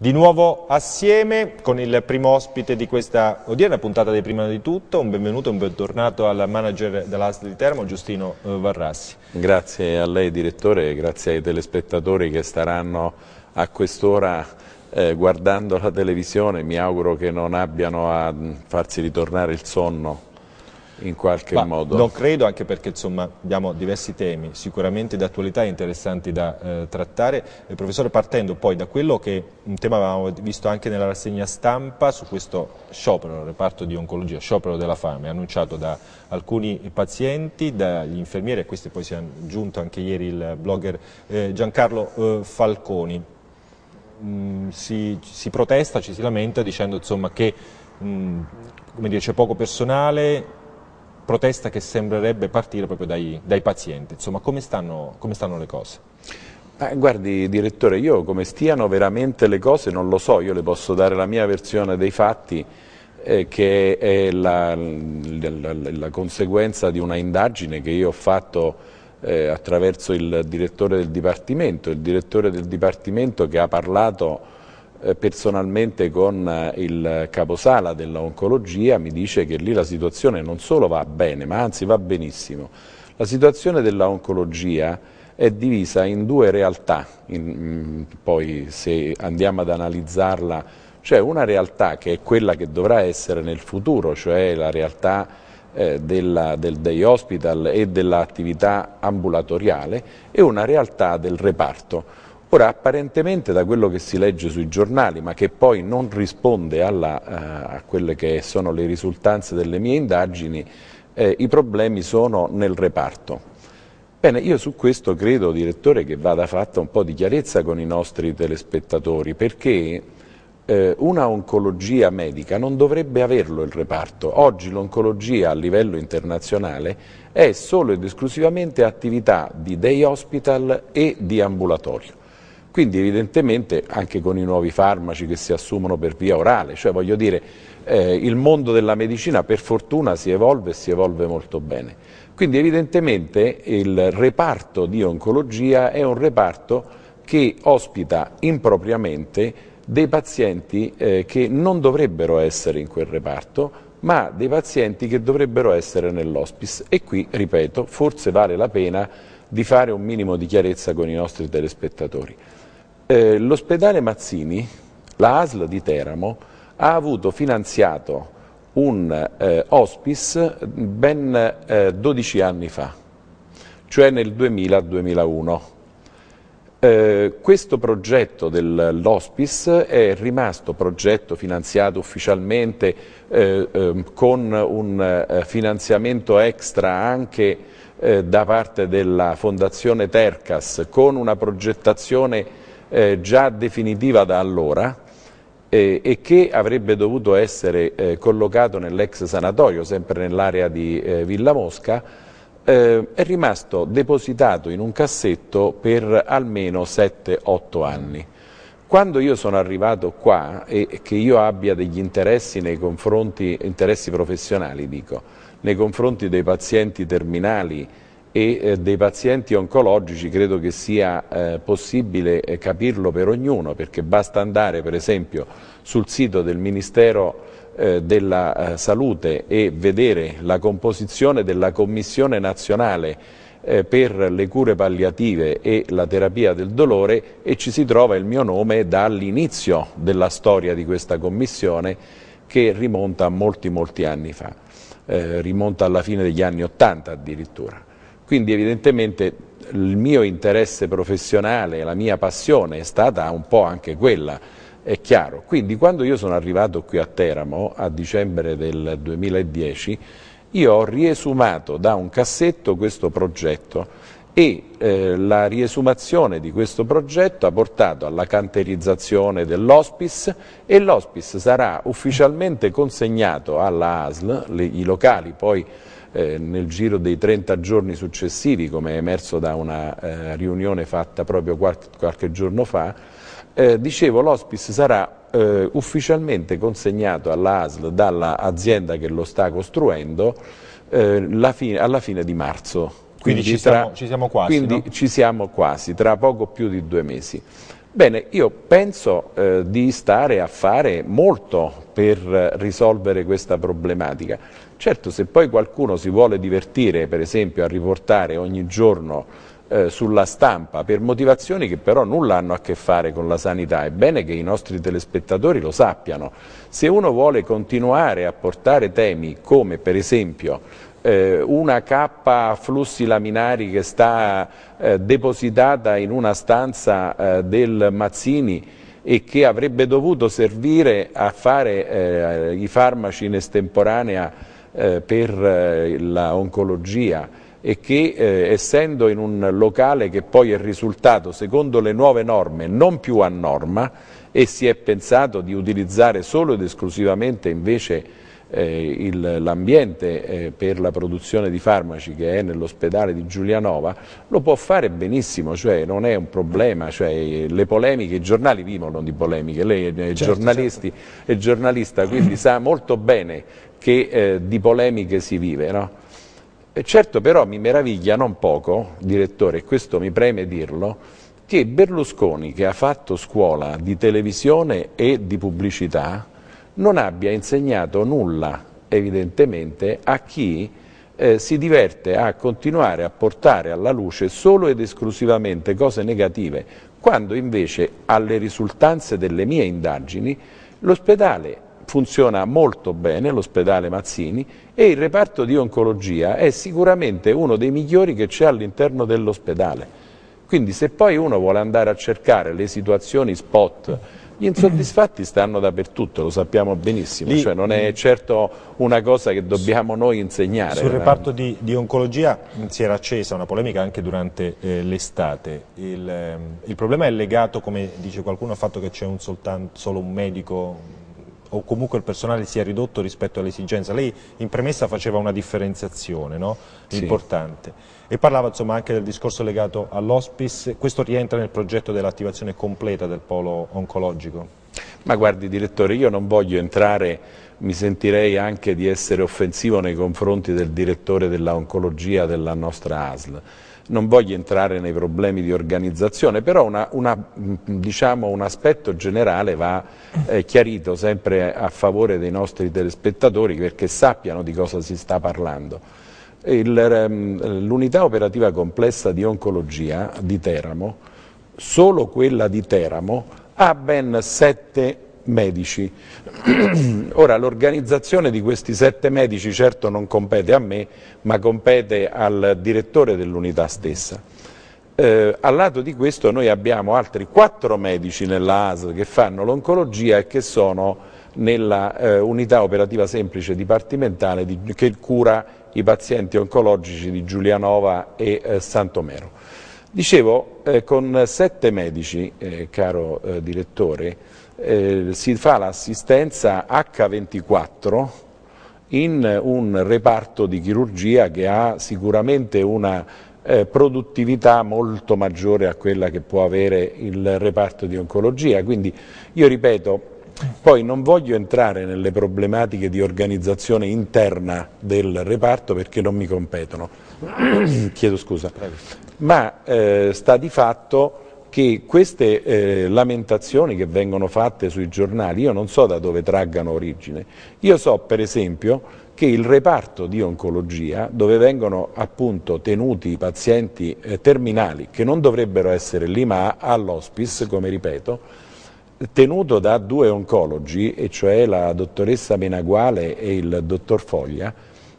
Di nuovo assieme con il primo ospite di questa odierna puntata di Prima di Tutto, un benvenuto e un bentornato al manager dell'ASL di Termo, Giustino eh, Varrassi. Grazie a lei direttore e grazie ai telespettatori che staranno a quest'ora eh, guardando la televisione. Mi auguro che non abbiano a farsi ritornare il sonno in qualche Ma modo. Non credo, anche perché insomma, abbiamo diversi temi sicuramente d'attualità e interessanti da eh, trattare. Eh, professore, partendo poi da quello che un tema avevamo visto anche nella rassegna stampa su questo sciopero, reparto di oncologia, sciopero della fame, annunciato da alcuni pazienti, dagli infermieri, a questo poi si è aggiunto anche ieri il blogger eh, Giancarlo eh, Falconi. Mm, si, si, protesta, ci si lamenta dicendo insomma, che mm, c'è poco personale, protesta che sembrerebbe partire proprio dai, dai pazienti. Insomma, come stanno, come stanno le cose? Eh, guardi direttore, io come stiano veramente le cose non lo so, io le posso dare la mia versione dei fatti eh, che è la, la, la, conseguenza di una indagine che io ho fatto eh, attraverso il direttore del Dipartimento, il direttore del Dipartimento che ha parlato eh, personalmente con eh, il caposala dell'oncologia mi dice che lì la situazione non solo va bene, ma anzi va benissimo. La situazione dell'oncologia è divisa in due realtà, in, mm, poi se andiamo ad analizzarla, c'è una realtà che è quella che dovrà essere nel futuro, cioè la realtà eh, della, del day hospital e dell'attività ambulatoriale e una realtà del reparto. Ora, apparentemente da quello che si legge sui giornali, ma che poi non risponde alla, eh, a quelle che sono le risultanze delle mie indagini, eh, i problemi sono nel reparto. Bene, io su questo credo, direttore, che vada fatta un po' di chiarezza con i nostri telespettatori, perché eh, una oncologia medica non dovrebbe averlo il reparto. Oggi l'oncologia a livello internazionale è solo ed esclusivamente attività di day hospital e di ambulatorio. Quindi evidentemente anche con i nuovi farmaci che si assumono per via orale, cioè voglio dire eh, il mondo della medicina per fortuna si evolve e si evolve molto bene. Quindi evidentemente il reparto di oncologia è un reparto che ospita impropriamente dei pazienti eh, che non dovrebbero essere in quel reparto, ma dei pazienti che dovrebbero essere nell'hospice. E qui, ripeto, forse vale la pena di fare un minimo di chiarezza con i nostri telespettatori. Eh, l'ospedale Mazzini, la ASL di Teramo, ha avuto finanziato un eh, hospice ben eh, 12 anni fa, cioè nel 2000-2001. Eh, questo progetto dell'hospice è rimasto progetto finanziato ufficialmente eh, eh, con un eh, finanziamento extra anche eh, da parte della Fondazione Tercas, con una progettazione eh, già definitiva da allora eh, e che avrebbe dovuto essere eh, collocato nell'ex sanatorio, sempre nell'area di eh, Villa Mosca, eh, è rimasto depositato in un cassetto per almeno 7-8 anni. Quando io sono arrivato qua e che io abbia degli interessi nei confronti, interessi professionali dico, nei confronti dei pazienti terminali e eh, dei pazienti oncologici credo che sia eh, possibile eh, capirlo per ognuno perché basta andare per esempio sul sito del Ministero della Salute e vedere la composizione della Commissione nazionale per le cure palliative e la terapia del dolore e ci si trova il mio nome dall'inizio della storia di questa commissione che rimonta a molti molti anni fa, eh, rimonta alla fine degli anni Ottanta addirittura. Quindi evidentemente il mio interesse professionale, la mia passione è stata un po' anche quella, è chiaro. Quindi quando io sono arrivato qui a Teramo a dicembre del 2010, io ho riesumato da un cassetto questo progetto e eh, la riesumazione di questo progetto ha portato alla canterizzazione dell'hospice e l'hospice sarà ufficialmente consegnato alla ASL, le, i locali poi eh, nel giro dei 30 giorni successivi, come è emerso da una eh, riunione fatta proprio qualche, qualche giorno fa, eh, dicevo l'ospice sarà eh, ufficialmente consegnato all'ASL dall'azienda che lo sta costruendo eh, fine, alla fine di marzo. Quindi, quindi ci, tra, siamo, ci, siamo, quasi. Quindi no? ci siamo quasi, tra poco più di due mesi. Bene, io penso eh, di stare a fare molto per risolvere questa problematica. Certo, se poi qualcuno si vuole divertire, per esempio, a riportare ogni giorno eh, sulla stampa per motivazioni che però nulla hanno a che fare con la sanità, è bene che i nostri telespettatori lo sappiano. Se uno vuole continuare a portare temi come, per esempio, eh, una cappa a flussi laminari che sta eh, depositata in una stanza eh, del Mazzini e che avrebbe dovuto servire a fare eh, i farmaci in estemporanea eh, per eh, l'oncologia e che eh, essendo in un locale che poi è risultato secondo le nuove norme non più a norma e si è pensato di utilizzare solo ed esclusivamente invece eh, l'ambiente eh, per la produzione di farmaci che è nell'ospedale di Giulianova lo può fare benissimo, cioè non è un problema, cioè, le polemiche, i giornali vivono di polemiche, lei è certo, giornalisti, certo. è giornalista quindi sa molto bene che eh, di polemiche si vive. No? certo però mi meraviglia non poco, direttore, e questo mi preme dirlo, che Berlusconi, che ha fatto scuola di televisione e di pubblicità, non abbia insegnato nulla, evidentemente, a chi eh, si diverte a continuare a portare alla luce solo ed esclusivamente cose negative, quando invece alle risultanze delle mie indagini l'ospedale funziona molto bene l'ospedale Mazzini e il reparto di oncologia è sicuramente uno dei migliori che c'è all'interno dell'ospedale. Quindi se poi uno vuole andare a cercare le situazioni spot gli insoddisfatti stanno dappertutto, lo sappiamo benissimo, Lì, cioè non è certo una cosa che dobbiamo noi insegnare. Sul eh. reparto di, di, oncologia si era accesa una polemica anche durante eh, l'estate, il, ehm, il, problema è legato, come dice qualcuno, al fatto che c'è solo un medico o comunque il personale si è ridotto rispetto all'esigenza. Lei in premessa faceva una differenziazione no? importante sì. e parlava insomma, anche del discorso legato all'hospice, questo rientra nel progetto dell'attivazione completa del polo oncologico? Ma guardi direttore, io non voglio entrare, mi sentirei anche di essere offensivo nei confronti del direttore dell'oncologia della nostra ASL, non voglio entrare nei problemi di organizzazione, però una, una, diciamo, un aspetto generale va eh, chiarito sempre a favore dei nostri telespettatori perché sappiano di cosa si sta parlando. Ehm, l'unità operativa complessa di oncologia di Teramo, solo quella di Teramo, ha ben sette medici. Ora l'organizzazione di questi sette medici certo non compete a me, ma compete al direttore dell'unità stessa. Eh, al lato di questo noi abbiamo altri quattro medici nella ASL che fanno l'oncologia e che sono nella eh, unità operativa semplice dipartimentale di, che cura i pazienti oncologici di Giulianova e eh, Santomero. Dicevo, eh, con sette medici, eh, caro eh, direttore, eh, si fa l'assistenza H24 in un reparto di chirurgia che ha sicuramente una eh, produttività molto maggiore a quella che può avere il reparto di oncologia. Quindi io ripeto, poi non voglio entrare nelle problematiche di organizzazione interna del reparto perché non mi competono, chiedo scusa, ma eh, sta di fatto che queste eh, lamentazioni che vengono fatte sui giornali, io non so da dove traggano origine. Io so, per esempio, che il reparto di oncologia, dove vengono appunto tenuti i pazienti eh, terminali, che non dovrebbero essere lì ma all'hospice, come ripeto, tenuto da due oncologi, e cioè la dottoressa Menaguale e il dottor Foglia,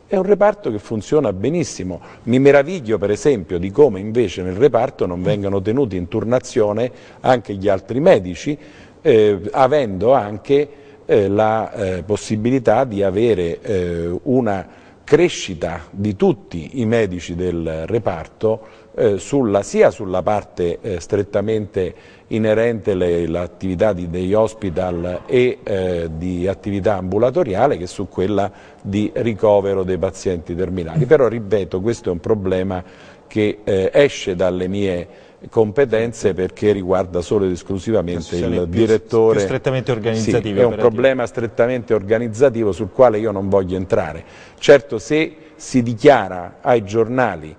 è un reparto che funziona benissimo. Mi meraviglio per esempio di come invece nel reparto non vengano tenuti in turnazione anche gli altri medici, eh, avendo anche eh, la eh, possibilità di avere eh, una crescita di tutti i medici del reparto eh, sulla, sia sulla parte eh, strettamente inerente all'attività degli hospital e eh, di attività ambulatoriale che su quella di ricovero dei pazienti terminali. Però ripeto, questo è un problema che esce dalle mie competenze perché riguarda solo ed esclusivamente il più, direttore. Più strettamente organizzativo. Sì, è un problema strettamente organizzativo sul quale io non voglio entrare. Certo se si dichiara ai giornali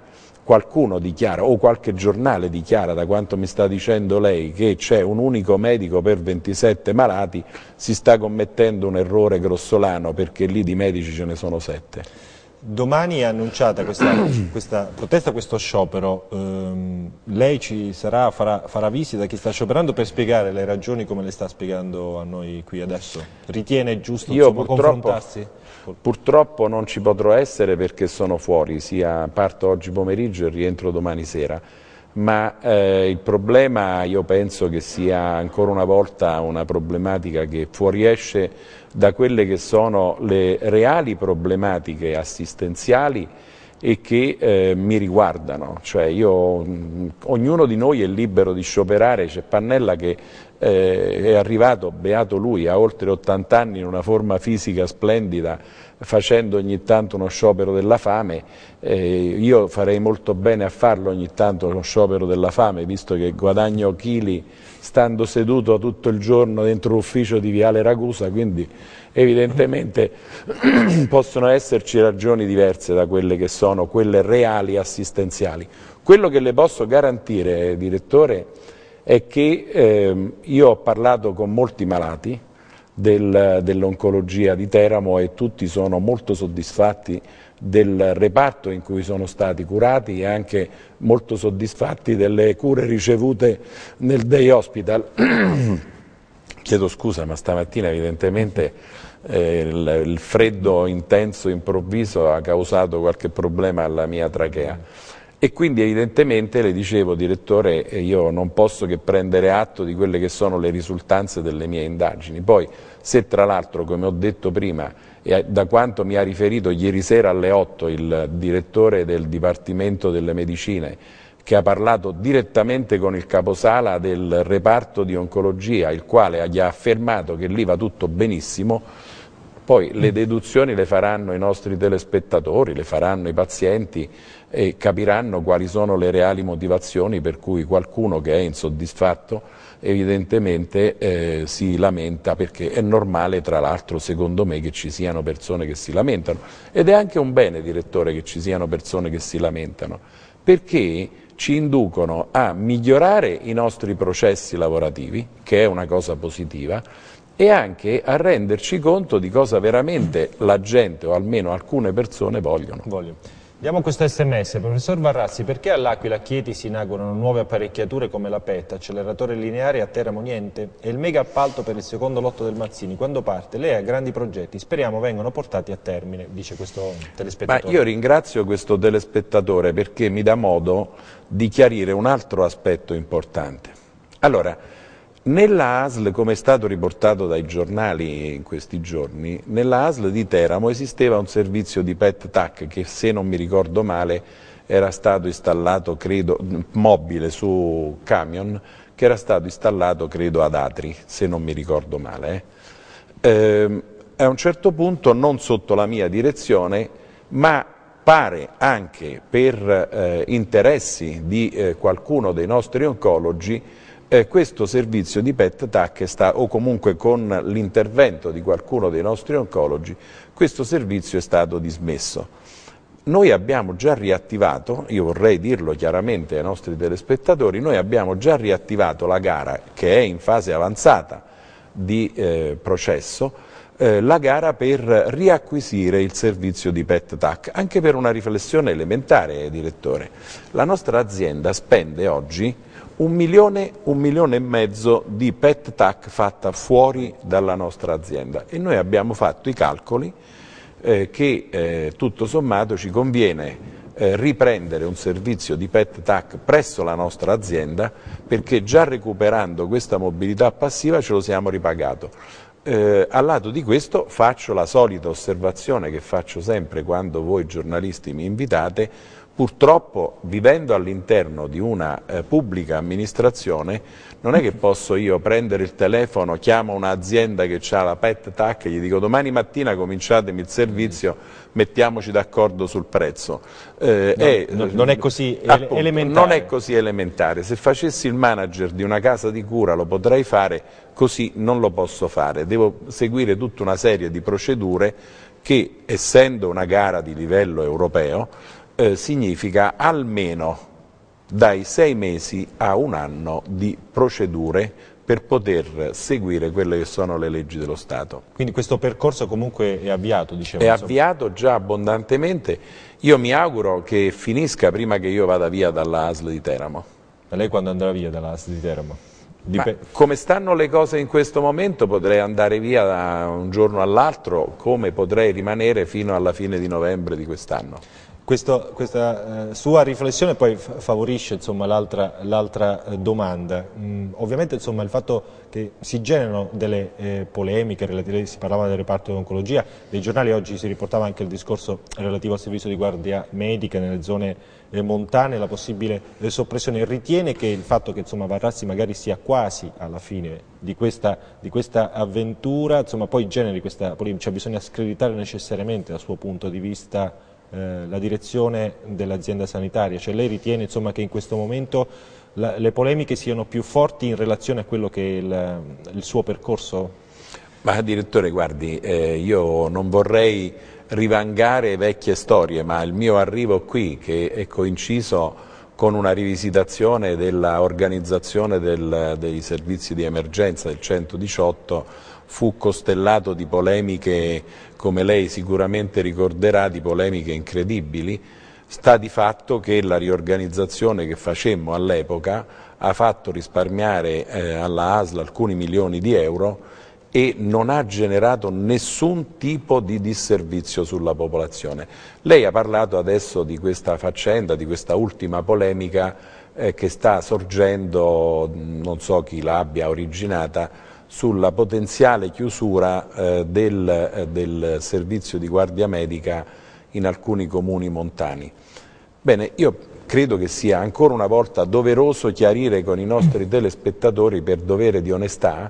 qualcuno dichiara o qualche giornale dichiara da quanto mi sta dicendo lei che c'è un unico medico per 27 malati, si sta commettendo un errore grossolano perché lì di medici ce ne sono 7. Domani è annunciata questa, questa protesta, questo sciopero, ehm, lei ci sarà, farà, farà, visita a chi sta scioperando per spiegare le ragioni come le sta spiegando a noi qui adesso? Ritiene giusto Io purtroppo... confrontarsi? Purtroppo non ci potrò essere perché sono fuori, sia parto oggi pomeriggio e rientro domani sera ma eh, il problema io penso che sia ancora una volta una problematica che fuoriesce da quelle che sono le reali problematiche assistenziali e che eh, mi riguardano, cioè io, mm, ognuno di noi è libero di scioperare, c'è Pannella che eh, è arrivato, beato lui, a oltre 80 anni in una forma fisica splendida, facendo ogni tanto uno sciopero della fame, eh, io farei molto bene a farlo ogni tanto uno sciopero della fame, visto che guadagno chili stando seduto tutto il giorno dentro l'ufficio di Viale Ragusa, quindi evidentemente possono esserci ragioni diverse da quelle che sono quelle reali assistenziali. Quello che le posso garantire, direttore, è che eh, io ho parlato con molti malati del, dell'oncologia di Teramo e tutti sono molto soddisfatti del reparto in cui sono stati curati e anche molto soddisfatti delle cure ricevute nel day hospital. Chiedo scusa ma stamattina evidentemente eh, il, il, freddo intenso improvviso ha causato qualche problema alla mia trachea. E quindi evidentemente le dicevo, direttore, eh, io non posso che prendere atto di quelle che sono le risultanze delle mie indagini. Poi, se tra l'altro, come ho detto prima, e da quanto mi ha riferito ieri sera alle 8 il direttore del Dipartimento delle Medicine, che ha parlato direttamente con il caposala del reparto di oncologia, il quale gli ha affermato che lì va tutto benissimo, poi le deduzioni le faranno i nostri telespettatori, le faranno i pazienti, e capiranno quali sono le reali motivazioni per cui qualcuno che è insoddisfatto evidentemente eh, si lamenta perché è normale tra l'altro secondo me che ci siano persone che si lamentano ed è anche un bene direttore che ci siano persone che si lamentano perché ci inducono a migliorare i nostri processi lavorativi che è una cosa positiva e anche a renderci conto di cosa veramente la gente o almeno alcune persone vogliono. Voglio. Diamo questo sms. Professor Varrazzi, perché all'Aquila Chieti si inaugurano nuove apparecchiature come la PET, acceleratore lineare a Teramo niente? E il mega appalto per il secondo lotto del Mazzini, quando parte? Lei ha grandi progetti, speriamo vengano portati a termine, dice questo telespettatore. Ma io ringrazio questo telespettatore perché mi dà modo di chiarire un altro aspetto importante. Allora, nella ASL, come è stato riportato dai giornali in questi giorni, nella ASL di Teramo esisteva un servizio di PET TAC che se non mi ricordo male era stato installato, credo, mobile su camion, che era stato installato, credo, ad Atri, se non mi ricordo male. Eh, ehm, a un certo punto, non sotto la mia direzione, ma pare anche per eh, interessi di eh, qualcuno dei nostri oncologi, eh, questo servizio di PET-TAC sta, o comunque con l'intervento di qualcuno dei nostri oncologi, questo servizio è stato dismesso. Noi abbiamo già riattivato, io vorrei dirlo chiaramente ai nostri telespettatori, noi abbiamo già riattivato la gara che è in fase avanzata di eh, processo, eh, la gara per riacquisire il servizio di PET TAC, anche per una riflessione elementare, direttore. La nostra azienda spende oggi un milione, un milione e mezzo di pet tac fatta fuori dalla nostra azienda e noi abbiamo fatto i calcoli eh, che eh, tutto sommato ci conviene eh, riprendere un servizio di pet tac presso la nostra azienda perché già recuperando questa mobilità passiva ce lo siamo ripagato. Eh, al lato di questo faccio la solita osservazione che faccio sempre quando voi giornalisti mi invitate purtroppo vivendo all'interno di una eh, pubblica amministrazione non è che posso io prendere il telefono, chiamo un'azienda che ha la pet tac, e gli dico domani mattina cominciatemi il servizio, mettiamoci d'accordo sul prezzo. Eh, no, e, eh, non, è così appunto, elementare. Non è così elementare. Se facessi il manager di una casa di cura lo potrei fare, così non lo posso fare. Devo seguire tutta una serie di procedure che, essendo una gara di livello europeo, eh, significa almeno dai sei mesi a un anno di procedure per poter seguire quelle che sono le leggi dello Stato. Quindi questo percorso comunque è avviato, dicevo. È avviato già abbondantemente. Io mi auguro che finisca prima che io vada via dalla ASL di Teramo. Ma lei quando andrà via dalla ASL di Teramo? Dip come stanno le cose in questo momento potrei andare via da un giorno all'altro, come potrei rimanere fino alla fine di novembre di quest'anno. Questo, questa eh, sua riflessione poi favorisce l'altra, eh, domanda. Mm, ovviamente insomma, il fatto che si generano delle eh, polemiche relative, si parlava del reparto di oncologia, dei giornali oggi si riportava anche il discorso relativo al servizio di guardia medica nelle zone eh, montane, la possibile eh, soppressione. Ritiene che il fatto che insomma, Varrassi magari sia quasi alla fine di questa, di questa avventura, insomma, poi generi questa polemica, cioè bisogna screditare necessariamente dal suo punto di vista eh, la direzione dell'azienda sanitaria? Cioè lei ritiene insomma, che in questo momento la, le polemiche siano più forti in relazione a quello che è il, il suo percorso? Ma direttore guardi, eh, io non vorrei rivangare vecchie storie, ma il mio arrivo qui che è coinciso con una rivisitazione dell'organizzazione del, dei servizi di emergenza del 118 fu costellato di polemiche, come lei sicuramente ricorderà, di polemiche incredibili, sta di fatto che la riorganizzazione che facemmo all'epoca ha fatto risparmiare eh, alla ASL alcuni milioni di euro e non ha generato nessun tipo di disservizio sulla popolazione. Lei ha parlato adesso di questa faccenda, di questa ultima polemica eh, che sta sorgendo, non so chi l'abbia originata, sulla potenziale chiusura eh, del, eh, del, servizio di guardia medica in alcuni comuni montani. Bene, io credo che sia ancora una volta doveroso chiarire con i nostri telespettatori per dovere di onestà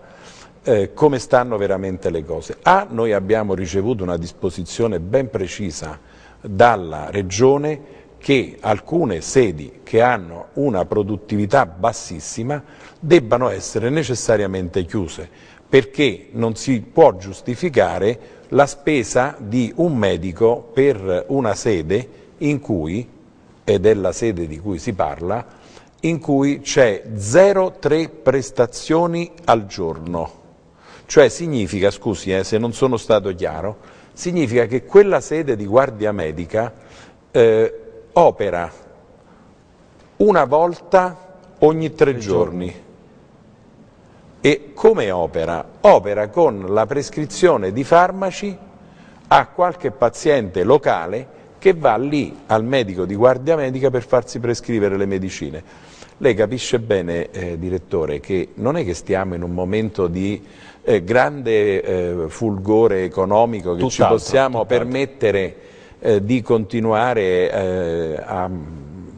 eh, come stanno veramente le cose. A, noi abbiamo ricevuto una disposizione ben precisa dalla Regione che alcune sedi che hanno una produttività bassissima debbano essere necessariamente chiuse, perché non si può giustificare la spesa di un medico per una sede in cui, ed è la sede di cui si parla, in cui c'è 0,3 prestazioni al giorno. Cioè significa, scusi eh, se non sono stato chiaro, significa che quella sede di guardia medica eh, opera una volta ogni tre, giorni. E come opera? Opera con la prescrizione di farmaci a qualche paziente locale che va lì al medico di guardia medica per farsi prescrivere le medicine. Lei capisce bene, eh, direttore, che non è che stiamo in un momento di eh, grande eh, fulgore economico che tutto ci possiamo permettere eh, di continuare eh, a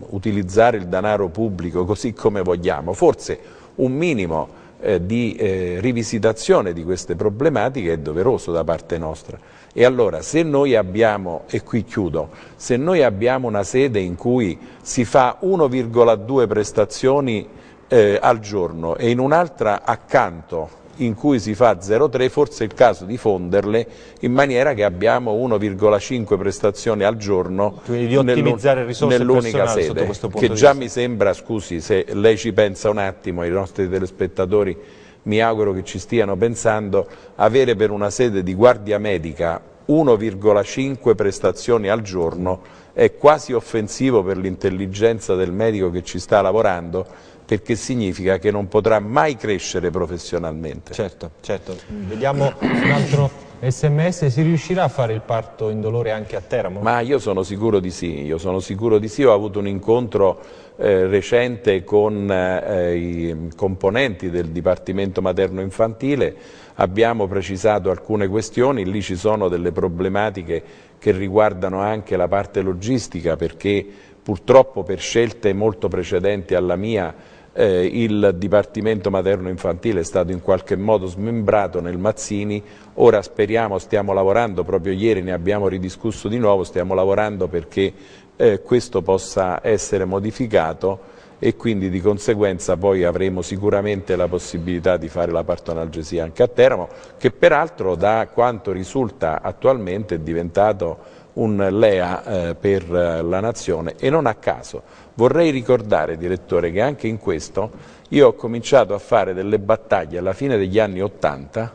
utilizzare il denaro pubblico così come vogliamo, forse un minimo eh, di eh, rivisitazione di queste problematiche è doveroso da parte nostra. E allora se noi abbiamo, e qui chiudo, se noi abbiamo una sede in cui si fa 1,2 prestazioni eh, al giorno e in un'altra accanto in cui si fa 0,3 forse è il caso di fonderle in maniera che abbiamo 1,5 prestazioni al giorno nell'unica sede che già mi sembra, scusi se lei ci pensa un attimo, i nostri telespettatori mi auguro che ci stiano pensando, avere per una sede di guardia medica 1,5 prestazioni al giorno è quasi offensivo per l'intelligenza del medico che ci sta lavorando perché significa che non potrà mai crescere professionalmente. Certo, certo. Vediamo un altro sms, si riuscirà a fare il parto indolore anche a Teramo? Ma io sono sicuro di sì, io sono sicuro di sì, ho avuto un incontro eh, recente con eh, i componenti del Dipartimento Materno-Infantile, abbiamo precisato alcune questioni, lì ci sono delle problematiche che riguardano anche la parte logistica perché purtroppo per scelte molto precedenti alla mia eh, il Dipartimento Materno-Infantile è stato in qualche modo smembrato nel Mazzini, ora speriamo, stiamo lavorando, proprio ieri ne abbiamo ridiscusso di nuovo, stiamo lavorando perché eh, questo possa essere modificato e quindi di conseguenza poi avremo sicuramente la possibilità di fare la partonalgesia anche a Teramo, che peraltro da quanto risulta attualmente è diventato un LEA eh, per eh, la nazione e non a caso. Vorrei ricordare, direttore, che anche in questo io ho cominciato a fare delle battaglie alla fine degli anni Ottanta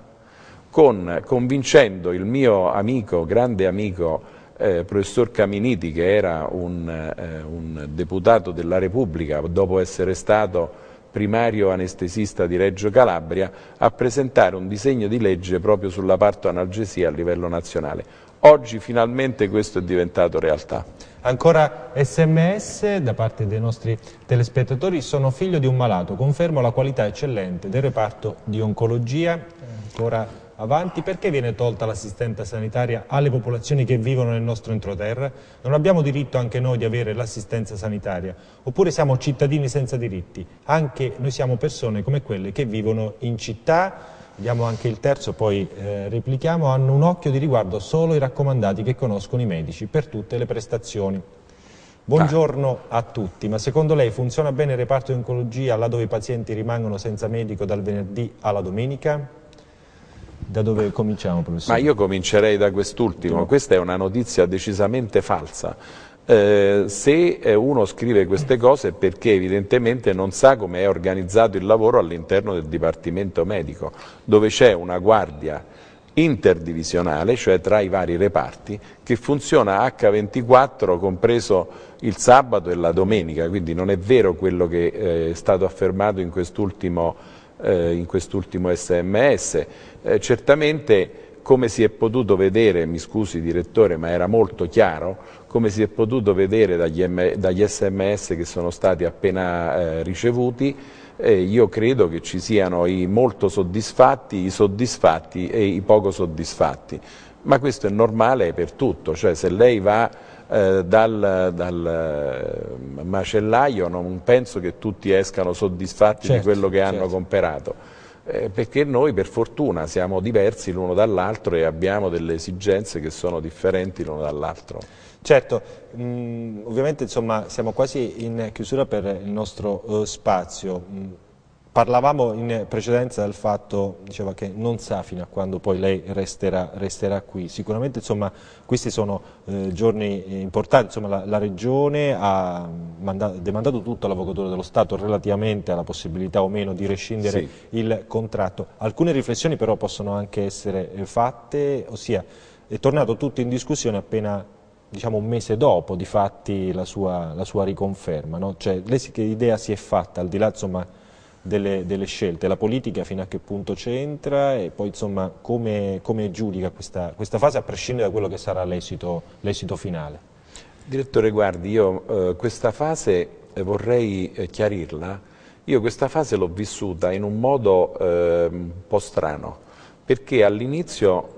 con, convincendo il mio amico, grande amico eh, professor Caminiti che era un, eh, un, deputato della Repubblica dopo essere stato primario anestesista di Reggio Calabria a presentare un disegno di legge proprio sulla partoanalgesia a livello nazionale. Oggi finalmente questo è diventato realtà. Ancora sms da parte dei nostri telespettatori, sono figlio di un malato, confermo la qualità eccellente del reparto di oncologia. Ancora avanti, perché viene tolta l'assistenza sanitaria alle popolazioni che vivono nel nostro entroterra? Non abbiamo diritto anche noi di avere l'assistenza sanitaria? Oppure siamo cittadini senza diritti? Anche noi siamo persone come quelle che vivono in città, vediamo anche il terzo, poi eh, replichiamo, hanno un occhio di riguardo solo i raccomandati che conoscono i medici per tutte le prestazioni. Buongiorno a tutti, ma secondo lei funziona bene il reparto di oncologia là dove i pazienti rimangono senza medico dal venerdì alla domenica? Da dove cominciamo, professore? Ma io comincerei da quest'ultimo. Questa è una notizia decisamente falsa. Eh, se eh, uno scrive queste cose è perché evidentemente non sa come è organizzato il lavoro all'interno del Dipartimento Medico, dove c'è una guardia interdivisionale, cioè tra i vari reparti, che funziona H24 compreso il sabato e la domenica, quindi non è vero quello che eh, è stato affermato in quest'ultimo eh, in quest'ultimo sms. Eh, certamente come si è potuto vedere, mi scusi direttore ma era molto chiaro, come si è potuto vedere dagli, dagli sms che sono stati appena eh, ricevuti, eh, io credo che ci siano i molto soddisfatti, i soddisfatti e i poco soddisfatti. Ma questo è normale per tutto, cioè se lei va eh, dal, dal, eh, macellaio non penso che tutti escano soddisfatti certo, di quello che certo. hanno comperato. Eh, perché noi per fortuna siamo diversi l'uno dall'altro e abbiamo delle esigenze che sono differenti l'uno dall'altro. Certo, mh, mm, ovviamente insomma, siamo quasi in chiusura per il nostro uh, spazio. Mm, Parlavamo in precedenza del fatto diceva, che non sa fino a quando poi lei resterà, resterà qui. Sicuramente insomma, questi sono eh, giorni importanti, insomma, la, la, Regione ha mandato, demandato tutto all'Avvocatura dello Stato relativamente alla possibilità o meno di rescindere sì. il contratto. Alcune riflessioni però possono anche essere eh, fatte, ossia è tornato tutto in discussione appena diciamo, un mese dopo di fatti la sua, la sua riconferma. No? Cioè, lei che idea si è fatta, al di là insomma, delle, delle, scelte, la politica fino a che punto c'entra e poi insomma come, come giudica questa, questa, fase a prescindere da quello che sarà l'esito finale? Direttore guardi, io eh, questa fase eh, vorrei eh, chiarirla, io questa fase l'ho vissuta in un modo eh, un po' strano, perché all'inizio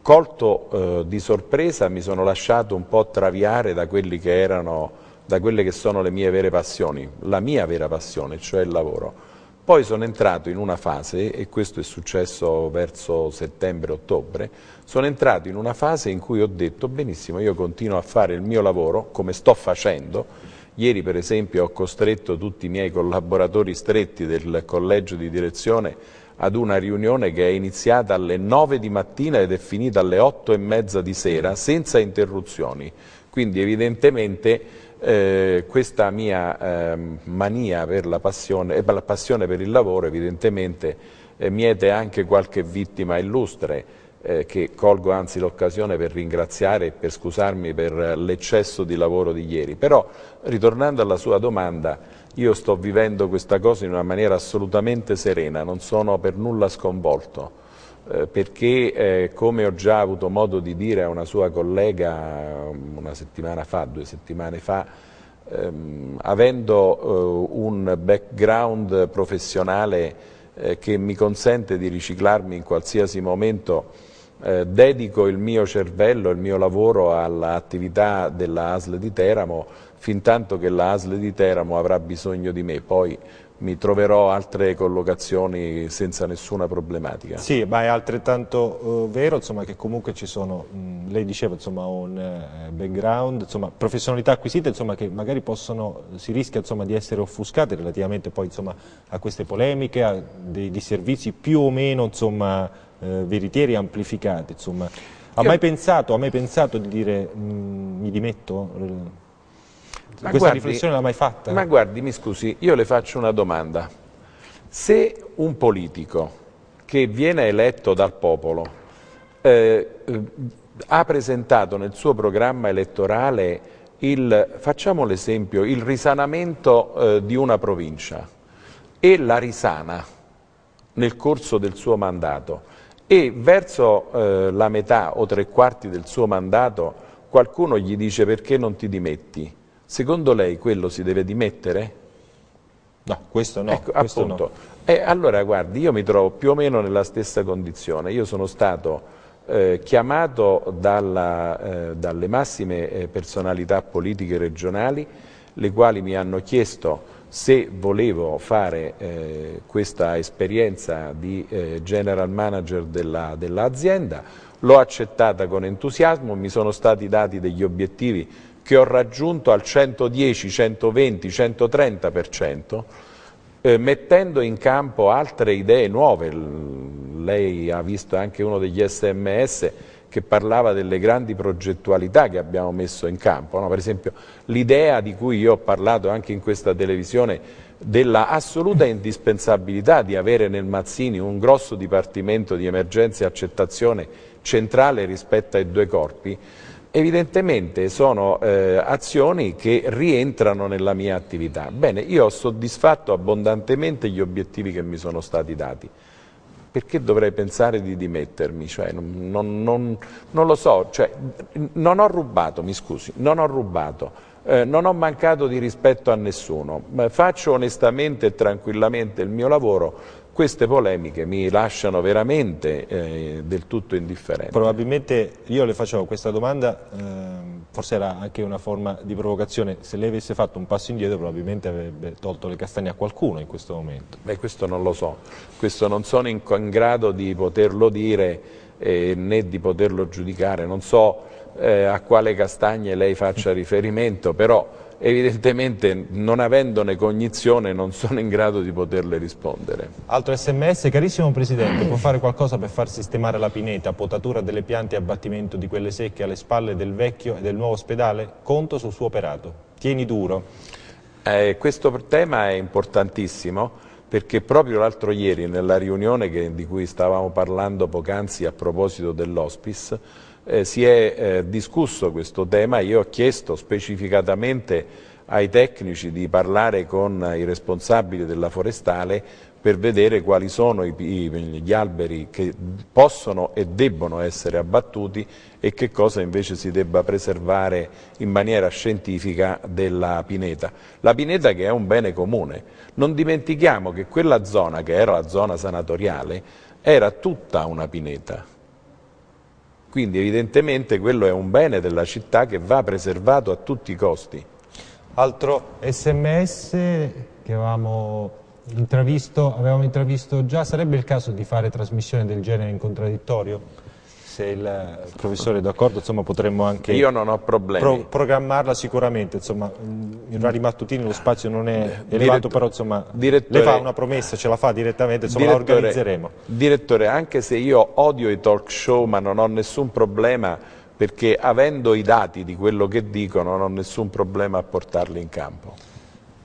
colto eh, di sorpresa mi sono lasciato un po' traviare da, che erano, da quelle che sono le mie vere passioni, la mia vera passione, cioè il lavoro. Poi sono entrato in una fase, e questo è successo verso settembre-ottobre, sono entrato in una fase in cui ho detto benissimo, io continuo a fare il mio lavoro come sto facendo, Ieri per esempio ho costretto tutti i miei collaboratori stretti del collegio di direzione ad una riunione che è iniziata alle 9 di mattina ed è finita alle 8 e mezza di sera senza interruzioni. Quindi evidentemente eh, questa mia eh, mania per la passione e eh, per la passione per il lavoro evidentemente eh, miete anche qualche vittima illustre eh, che colgo anzi l'occasione per ringraziare e per scusarmi per l'eccesso di lavoro di ieri. Però ritornando alla sua domanda, io sto vivendo questa cosa in una maniera assolutamente serena, non sono per nulla sconvolto. Eh, perché eh, come ho già avuto modo di dire a una sua collega um, una settimana fa, due settimane fa, ehm, avendo eh, un background professionale che mi consente di riciclarmi in qualsiasi momento, eh, dedico il mio cervello, il mio lavoro all'attività della ASL di Teramo, fin tanto che la ASL di Teramo avrà bisogno di me. Poi mi troverò altre collocazioni senza nessuna problematica. Sì, ma è altrettanto uh, vero insomma, che comunque ci sono, mh, lei diceva, insomma, un uh, background, insomma, professionalità acquisite insomma, che magari possono, si rischia insomma, di essere offuscate relativamente poi insomma, a queste polemiche, a dei, dei servizi più o meno insomma, uh, veritieri amplificati. Insomma. Ha, Io... mai pensato, ha mai pensato di dire mh, mm, mi dimetto? ma questa guardi, riflessione l'ha mai fatta? Ma guardi, mi scusi, io le faccio una domanda. Se un politico che viene eletto dal popolo eh, eh, ha presentato nel suo programma elettorale il, facciamo l'esempio, il risanamento eh, di una provincia e la risana nel corso del suo mandato e verso eh, la metà o tre quarti del suo mandato qualcuno gli dice perché non ti dimetti Secondo lei quello si deve dimettere? No, questo no. Ecco, questo appunto. No. Eh, allora, guardi, io mi trovo più o meno nella stessa condizione. Io sono stato eh, chiamato dalla, eh, dalle massime eh, personalità politiche regionali, le quali mi hanno chiesto se volevo fare eh, questa esperienza di eh, general manager dell'azienda, dell l'ho accettata con entusiasmo, mi sono stati dati degli obiettivi che ho raggiunto al 110, 120, 130%, per eh, mettendo in campo altre idee nuove. L lei ha visto anche uno degli sms che parlava delle grandi progettualità che abbiamo messo in campo, no? per esempio l'idea di cui io ho parlato anche in questa televisione della assoluta indispensabilità di avere nel Mazzini un grosso dipartimento di emergenza e accettazione centrale rispetto ai due corpi, evidentemente sono eh, azioni che rientrano nella mia attività. Bene, io ho soddisfatto abbondantemente gli obiettivi che mi sono stati dati. Perché dovrei pensare di dimettermi? Cioè, non, non, non, lo so, cioè, non ho rubato, mi scusi, non ho rubato, eh, non ho mancato di rispetto a nessuno, faccio onestamente e tranquillamente il mio lavoro, queste polemiche mi lasciano veramente eh, del tutto indifferente. Probabilmente io le facevo questa domanda, eh, forse era anche una forma di provocazione, se lei avesse fatto un passo indietro probabilmente avrebbe tolto le castagne a qualcuno in questo momento. Beh, questo non lo so, questo non sono in, in grado di poterlo dire eh, né di poterlo giudicare, non so eh, a quale castagne lei faccia riferimento, però evidentemente non avendone cognizione non sono in grado di poterle rispondere. Altro sms, carissimo Presidente, può fare qualcosa per far sistemare la pineta, potatura delle piante e abbattimento di quelle secche alle spalle del vecchio e del nuovo ospedale? Conto sul suo operato. Tieni duro. Eh, questo tema è importantissimo perché proprio l'altro ieri nella riunione che, di cui stavamo parlando poc'anzi a proposito dell'ospice eh, si è eh, discusso questo tema, io ho chiesto specificatamente ai tecnici di parlare con i responsabili della forestale per vedere quali sono i, gli alberi che possono e debbono essere abbattuti e che cosa invece si debba preservare in maniera scientifica della pineta. La pineta che è un bene comune. Non dimentichiamo che quella zona, che era la zona sanatoriale, era tutta una pineta quindi evidentemente quello è un bene della città che va preservato a tutti i costi. Altro sms che avevamo intravisto, avevamo intravisto già, sarebbe il caso di fare trasmissione del genere in contraddittorio? se il professore è d'accordo, insomma, potremmo anche Io non ho problemi. Pro programmarla sicuramente, insomma, mm, in orari mattutini lo spazio non è eh, elevato, Diretto però insomma, le fa una promessa, ce la fa direttamente, insomma, la organizzeremo. Direttore, anche se io odio i talk show ma non ho nessun problema perché avendo i dati di quello che dicono, non ho nessun problema a portarli in campo.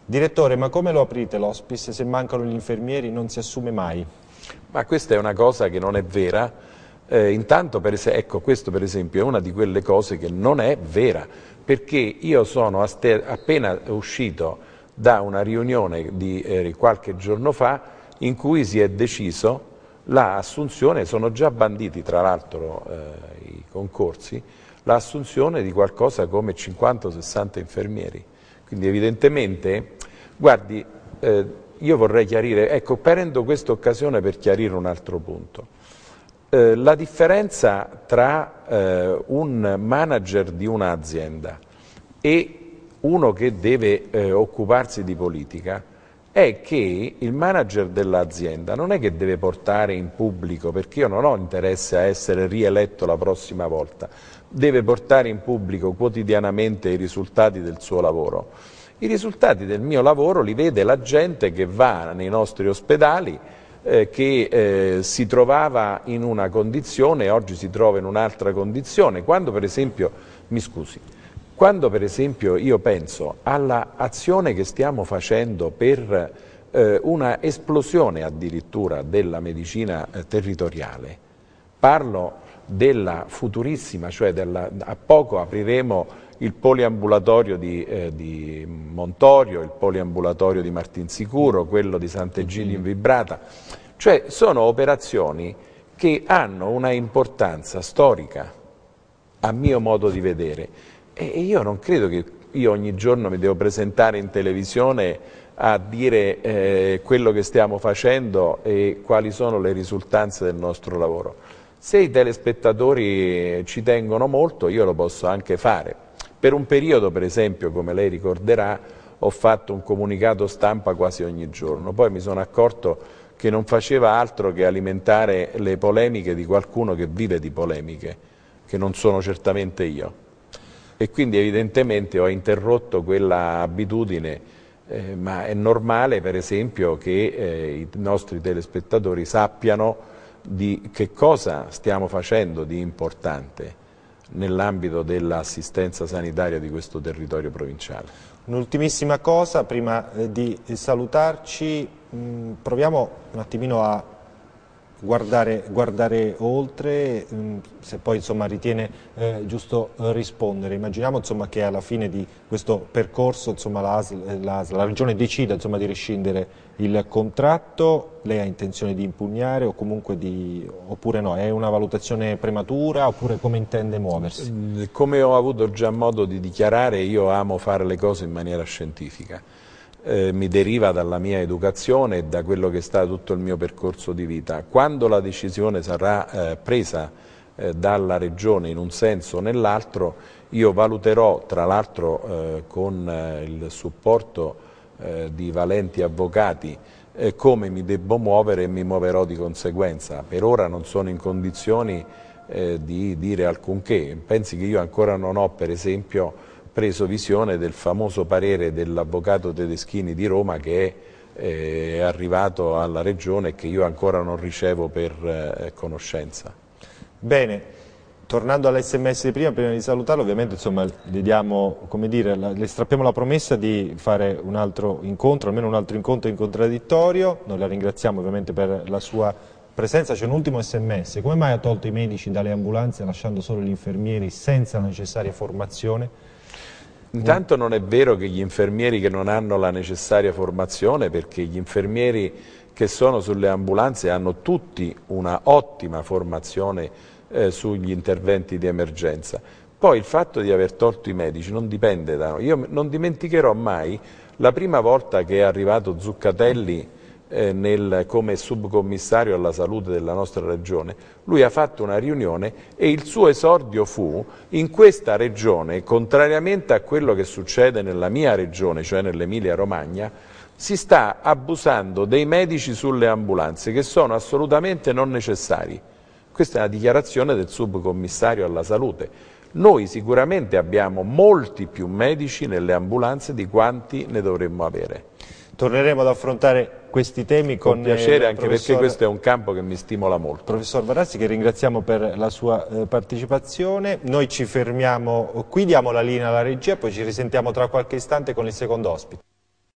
Direttore, ma come lo aprite l'hospice se mancano gli infermieri non si assume mai? Ma questa è una cosa che non è vera eh, intanto, es- ecco, questo per esempio è una di quelle cose che non è vera, perché io sono aster- appena uscito da una riunione di eh, qualche giorno fa in cui si è deciso l'assunzione, sono già banditi tra l'altro eh, i concorsi, l'assunzione di qualcosa come 50 o 60 infermieri. Quindi evidentemente, guardi, eh, io vorrei chiarire, ecco, prendo questa occasione per chiarire un altro punto. Eh, la differenza tra eh, un manager di un'azienda e uno che deve eh, occuparsi di politica è che il manager dell'azienda non è che deve portare in pubblico, perché io non ho interesse a essere rieletto la prossima volta, deve portare in pubblico quotidianamente i risultati del suo lavoro. I risultati del mio lavoro li vede la gente che va nei nostri ospedali, eh, che eh, si trovava in una condizione e oggi si trova in un'altra condizione. Quando per esempio, mi scusi, quando per esempio io penso all'azione che stiamo facendo per eh, una esplosione addirittura della medicina eh, territoriale, parlo della futurissima, cioè della, a poco apriremo il poliambulatorio di, eh, di, Montorio, il poliambulatorio di Martinsicuro, quello di Sant'Egidio in mm. Vibrata, cioè sono operazioni che hanno una importanza storica, a mio modo di vedere, e io non credo che io ogni giorno mi devo presentare in televisione a dire eh, quello che stiamo facendo e quali sono le risultanze del nostro lavoro. Se i telespettatori ci tengono molto io lo posso anche fare, per un periodo, per esempio, come lei ricorderà, ho fatto un comunicato stampa quasi ogni giorno, poi mi sono accorto che non faceva altro che alimentare le polemiche di qualcuno che vive di polemiche, che non sono certamente io. E quindi evidentemente ho interrotto quella abitudine, eh, ma è normale per esempio che eh, i nostri telespettatori sappiano di che cosa stiamo facendo di importante nell'ambito dell'assistenza sanitaria di questo territorio provinciale. Un'ultimissima cosa, prima eh, di salutarci, mm, proviamo un attimino a guardare, guardare oltre, mm, se poi insomma, ritiene eh, giusto eh, rispondere. Immaginiamo insomma, che alla fine di questo percorso insomma, la, ASL, eh, la, ASL, la Regione decida di rescindere il contratto, lei ha intenzione di impugnare o comunque di, oppure no? È una valutazione prematura oppure come intende muoversi? Mm, come ho avuto già modo di dichiarare io amo fare le cose in maniera scientifica eh, mi deriva dalla mia educazione e da quello che è tutto il mio percorso di vita. Quando la decisione sarà eh, presa eh, dalla Regione in un senso o nell'altro, io valuterò, tra l'altro eh, con eh, il supporto eh, di valenti avvocati, come mi debbo muovere e mi muoverò di conseguenza. Per ora non sono in condizioni di dire alcunché. Pensi che io ancora non ho, per esempio, preso visione del famoso parere dell'avvocato Tedeschini di Roma che eh, è arrivato alla Regione e che io ancora non ricevo per eh, conoscenza. Bene. Tornando all'SMS di prima, prima di salutarlo, ovviamente insomma, le, diamo, dire, le strappiamo la promessa di fare un altro incontro, almeno un altro incontro in contraddittorio. Noi la ringraziamo ovviamente per la sua presenza. C'è un ultimo sms. Come mai ha tolto i medici dalle ambulanze lasciando solo gli infermieri senza la necessaria formazione? Intanto non è vero che gli infermieri che non hanno la necessaria formazione, perché gli infermieri che sono sulle ambulanze hanno tutti una ottima formazione eh, sugli interventi di emergenza. Poi il fatto di aver tolto i medici non dipende da noi. Io non dimenticherò mai la prima volta che è arrivato Zuccatelli eh, nel, come subcommissario alla salute della nostra regione, lui ha fatto una riunione e il suo esordio fu in questa regione, contrariamente a quello che succede nella mia regione, cioè nell'Emilia Romagna, si sta abusando dei medici sulle ambulanze che sono assolutamente non necessari. Questa è una dichiarazione del subcommissario alla salute. Noi sicuramente abbiamo molti più medici nelle ambulanze di quanti ne dovremmo avere torneremo ad affrontare questi temi con, con eh, piacere anche perché questo è un campo che mi stimola molto. Professor Varazzi che ringraziamo per la sua eh, partecipazione, noi ci fermiamo qui, diamo la linea alla regia, poi ci risentiamo tra qualche istante con il secondo ospite.